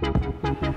Thank you.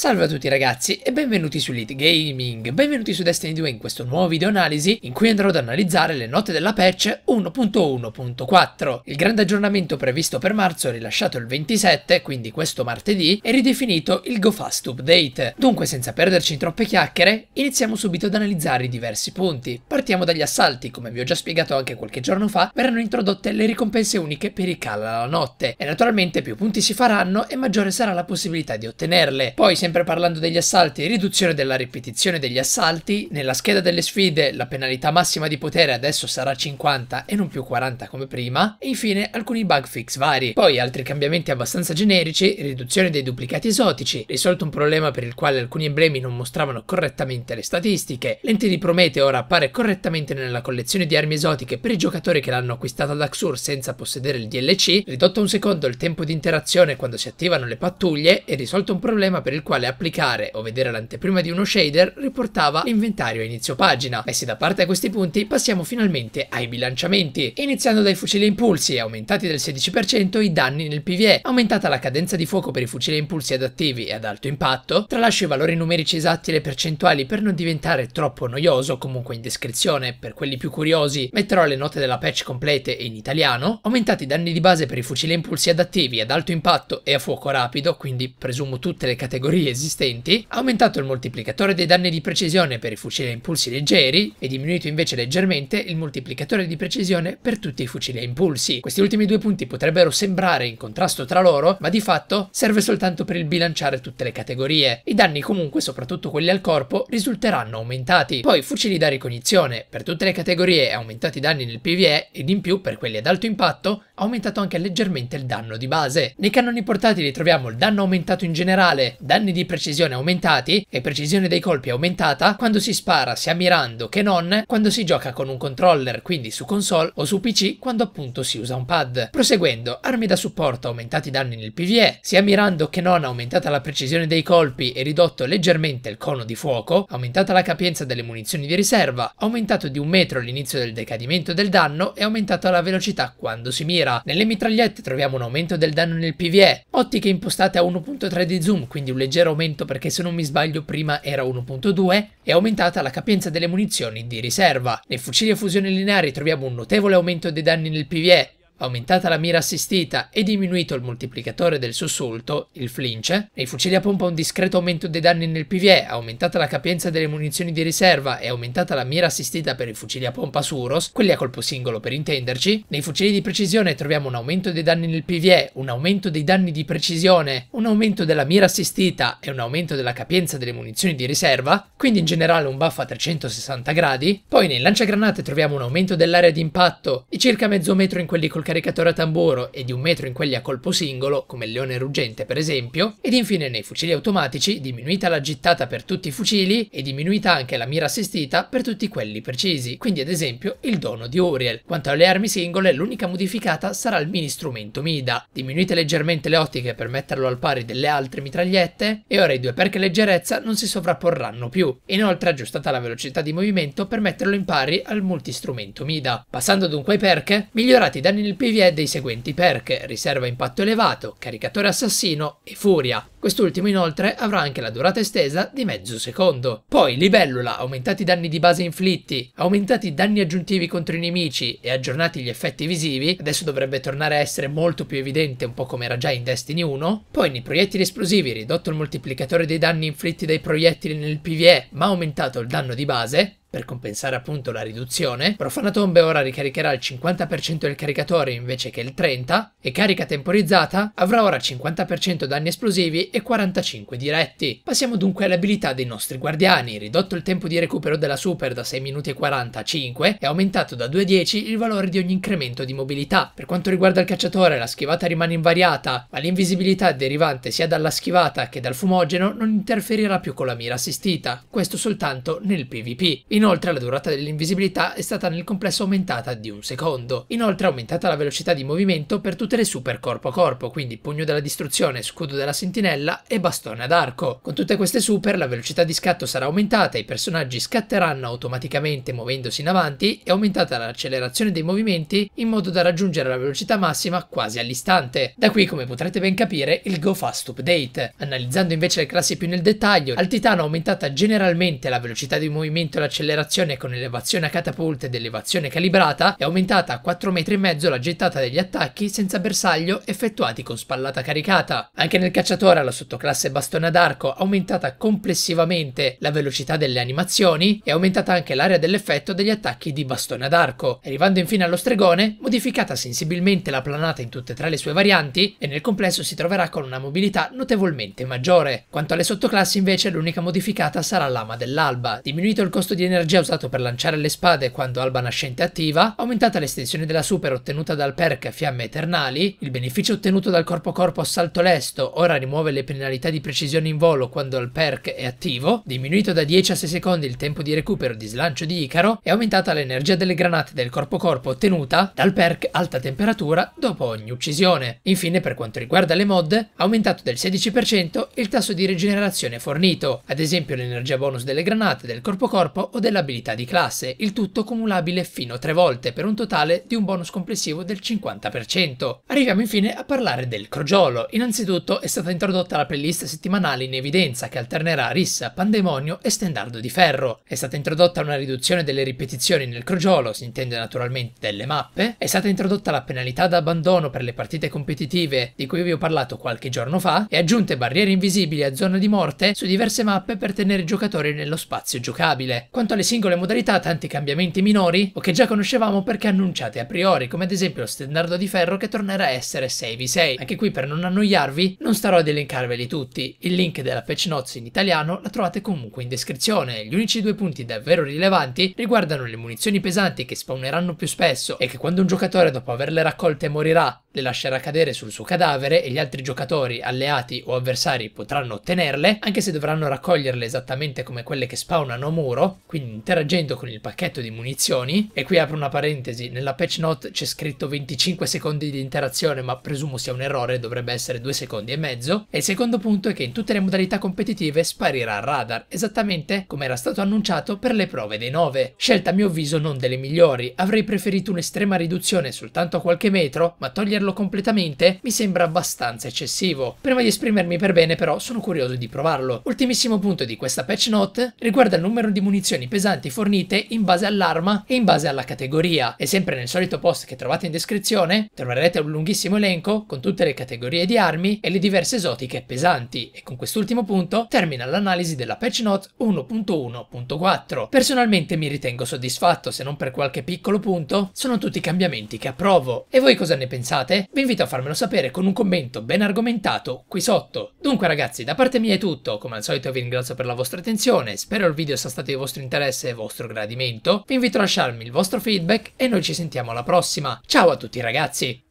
Salve a tutti ragazzi e benvenuti su Elite Gaming, benvenuti su Destiny 2 in questo nuovo video analisi in cui andrò ad analizzare le note della patch 1.1.4. Il grande aggiornamento previsto per marzo rilasciato il 27, quindi questo martedì, è ridefinito il GoFast Update. Dunque senza perderci in troppe chiacchiere, iniziamo subito ad analizzare i diversi punti. Partiamo dagli assalti, come vi ho già spiegato anche qualche giorno fa, verranno introdotte le ricompense uniche per i cala la notte e naturalmente più punti si faranno e maggiore sarà la possibilità di ottenerle. Poi, sempre parlando degli assalti, riduzione della ripetizione degli assalti, nella scheda delle sfide la penalità massima di potere adesso sarà 50 e non più 40 come prima, e infine alcuni bug fix vari, poi altri cambiamenti abbastanza generici, riduzione dei duplicati esotici, risolto un problema per il quale alcuni emblemi non mostravano correttamente le statistiche, l'ente di Promete ora appare correttamente nella collezione di armi esotiche per i giocatori che l'hanno acquistata da Xur senza possedere il DLC, ridotto un secondo il tempo di interazione quando si attivano le pattuglie e risolto un problema per il quale quale applicare o vedere l'anteprima di uno shader riportava l'inventario a inizio pagina. Messi da parte questi punti, passiamo finalmente ai bilanciamenti. Iniziando dai fucili a impulsi, aumentati del 16% i danni nel PvE, aumentata la cadenza di fuoco per i fucili a impulsi adattivi e ad alto impatto, tralascio i valori numerici esatti e le percentuali per non diventare troppo noioso comunque in descrizione, per quelli più curiosi metterò le note della patch complete in italiano, aumentati i danni di base per i fucili a impulsi adattivi ad alto impatto e a fuoco rapido, quindi presumo tutte le categorie fucili esistenti, aumentato il moltiplicatore dei danni di precisione per i fucili a impulsi leggeri e diminuito invece leggermente il moltiplicatore di precisione per tutti i fucili a impulsi. Questi ultimi due punti potrebbero sembrare in contrasto tra loro, ma di fatto serve soltanto per il bilanciare tutte le categorie. I danni comunque, soprattutto quelli al corpo, risulteranno aumentati. Poi fucili da ricognizione, per tutte le categorie aumentati i danni nel PvE ed in più per quelli ad alto impatto aumentato anche leggermente il danno di base. Nei cannoni portatili troviamo il danno aumentato in generale, danni di di precisione aumentati e precisione dei colpi aumentata quando si spara sia mirando che non quando si gioca con un controller, quindi su console o su PC quando appunto si usa un pad. Proseguendo, armi da supporto aumentati i danni nel PvE, sia mirando che non aumentata la precisione dei colpi e ridotto leggermente il cono di fuoco, aumentata la capienza delle munizioni di riserva, aumentato di un metro l'inizio del decadimento del danno e aumentata la velocità quando si mira. Nelle mitragliette troviamo un aumento del danno nel PvE, ottiche impostate a 1.3 di zoom, quindi un leggero leggero aumento perché se non mi sbaglio prima era 1.2, è aumentata la capienza delle munizioni di riserva. Nei fucili a fusione lineare troviamo un notevole aumento dei danni nel PvE, Aumentata la mira assistita e diminuito il moltiplicatore del sussulto, il flinch, nei fucili a pompa un discreto aumento dei danni nel PVE, aumentata la capienza delle munizioni di riserva e aumentata la mira assistita per i fucili a pompa Suros, quelli a colpo singolo per intenderci, nei fucili di precisione troviamo un aumento dei danni nel PVE, un aumento dei danni di precisione, un aumento della mira assistita e un aumento della capienza delle munizioni di riserva, quindi in generale un buff a 360 gradi, poi nei lanciagranate troviamo un aumento dell'area di impatto di circa mezzo metro in quelli col caricatore a tamburo e di un metro in quelli a colpo singolo, come il leone ruggente per esempio, ed infine nei fucili automatici diminuita la gittata per tutti i fucili e diminuita anche la mira assistita per tutti quelli precisi, quindi ad esempio il dono di Uriel. Quanto alle armi singole, l'unica modificata sarà il mini strumento Mida. Diminuite leggermente le ottiche per metterlo al pari delle altre mitragliette e ora i due perche leggerezza non si sovrapporranno più. Inoltre aggiustata la velocità di movimento per metterlo in pari al multistrumento Mida. Passando dunque ai perche, migliorati i danni nel PV è dei seguenti perk, riserva impatto elevato, caricatore assassino e furia. Quest'ultimo inoltre avrà anche la durata estesa di mezzo secondo. Poi libellula, aumentati i danni di base inflitti, aumentati i danni aggiuntivi contro i nemici e aggiornati gli effetti visivi, adesso dovrebbe tornare a essere molto più evidente un po' come era già in Destiny 1. Poi nei proiettili esplosivi ridotto il moltiplicatore dei danni inflitti dai proiettili nel PvE ma aumentato il danno di base per compensare appunto la riduzione, Profanatombe ora ricaricherà il 50% del caricatore invece che il 30% e carica temporizzata avrà ora 50% danni esplosivi e 45 diretti. Passiamo dunque alle abilità dei nostri guardiani, ridotto il tempo di recupero della super da 6 minuti e 40 a 5 e aumentato da 2 a 10 il valore di ogni incremento di mobilità. Per quanto riguarda il cacciatore la schivata rimane invariata, ma l'invisibilità derivante sia dalla schivata che dal fumogeno non interferirà più con la mira assistita, questo soltanto nel PvP. Inoltre Inoltre la durata dell'invisibilità è stata nel complesso aumentata di un secondo. Inoltre è aumentata la velocità di movimento per tutte le super corpo a corpo, quindi pugno della distruzione, scudo della sentinella e bastone ad arco. Con tutte queste super la velocità di scatto sarà aumentata, i personaggi scatteranno automaticamente muovendosi in avanti e aumentata l'accelerazione dei movimenti in modo da raggiungere la velocità massima quasi all'istante. Da qui come potrete ben capire il Go Fast Update. Analizzando invece le classi più nel dettaglio, al titano è aumentata generalmente la velocità di movimento e l'accelerazione accelerazione con elevazione a catapulta ed elevazione calibrata è aumentata a 4,5 metri la gettata degli attacchi senza bersaglio effettuati con spallata caricata. Anche nel cacciatore alla sottoclasse bastone ad arco aumentata complessivamente la velocità delle animazioni e aumentata anche l'area dell'effetto degli attacchi di bastone ad arco. Arrivando infine allo stregone, modificata sensibilmente la planata in tutte e tre le sue varianti e nel complesso si troverà con una mobilità notevolmente maggiore. Quanto alle sottoclassi invece l'unica modificata sarà l'ama dell'alba. Diminuito il costo di energia l'energia usata per lanciare le spade quando Alba Nascente attiva, aumentata l'estensione della super ottenuta dal perk Fiamme Eternali, il beneficio ottenuto dal corpo corpo Assalto Lesto ora rimuove le penalità di precisione in volo quando il perk è attivo, diminuito da 10 a 6 secondi il tempo di recupero di slancio di Icaro e aumentata l'energia delle granate del corpo corpo ottenuta dal perk Alta Temperatura dopo ogni uccisione. Infine per quanto riguarda le mod, aumentato del 16% il tasso di rigenerazione fornito, ad esempio l'energia bonus delle granate del corpo corpo o del dell'abilità di classe, il tutto cumulabile fino a tre volte per un totale di un bonus complessivo del 50%. Arriviamo infine a parlare del crogiolo. Innanzitutto è stata introdotta la playlist settimanale in evidenza che alternerà rissa, pandemonio e stendardo di ferro. È stata introdotta una riduzione delle ripetizioni nel crogiolo, si intende naturalmente delle mappe. È stata introdotta la penalità d'abbandono per le partite competitive di cui vi ho parlato qualche giorno fa e aggiunte barriere invisibili a zona di morte su diverse mappe per tenere i giocatori nello spazio giocabile. Quanto alle singole modalità tanti cambiamenti minori o che già conoscevamo perché annunciate a priori, come ad esempio lo stendardo di ferro che tornerà a essere 6v6. Anche qui per non annoiarvi non starò ad elencarveli tutti, il link della patch notes in italiano la trovate comunque in descrizione. Gli unici due punti davvero rilevanti riguardano le munizioni pesanti che spawneranno più spesso e che quando un giocatore dopo averle raccolte morirà le lascerà cadere sul suo cadavere e gli altri giocatori, alleati o avversari potranno ottenerle, anche se dovranno raccoglierle esattamente come quelle che spawnano a muro, quindi interagendo con il pacchetto di munizioni. E qui apro una parentesi, nella patch note c'è scritto 25 secondi di interazione, ma presumo sia un errore, dovrebbe essere 2 secondi e mezzo. E il secondo punto è che in tutte le modalità competitive sparirà il radar, esattamente come era stato annunciato per le prove dei 9. Scelta a mio avviso non delle migliori, avrei preferito un'estrema riduzione soltanto a qualche metro, ma togliere sostenerlo completamente mi sembra abbastanza eccessivo. Prima di esprimermi per bene però sono curioso di provarlo. Ultimissimo punto di questa patch note riguarda il numero di munizioni pesanti fornite in base all'arma e in base alla categoria e sempre nel solito post che trovate in descrizione troverete un lunghissimo elenco con tutte le categorie di armi e le diverse esotiche pesanti e con quest'ultimo punto termina l'analisi della patch note 1.1.4. Personalmente mi ritengo soddisfatto se non per qualche piccolo punto, sono tutti i cambiamenti che approvo. E voi cosa ne pensate? pensate? Vi invito a farmelo sapere con un commento ben argomentato qui sotto. Dunque ragazzi, da parte mia è tutto, come al solito vi ringrazio per la vostra attenzione, spero il video sia stato di vostro interesse e vostro gradimento, vi invito a lasciarmi il vostro feedback e noi ci sentiamo alla prossima. Ciao a tutti ragazzi!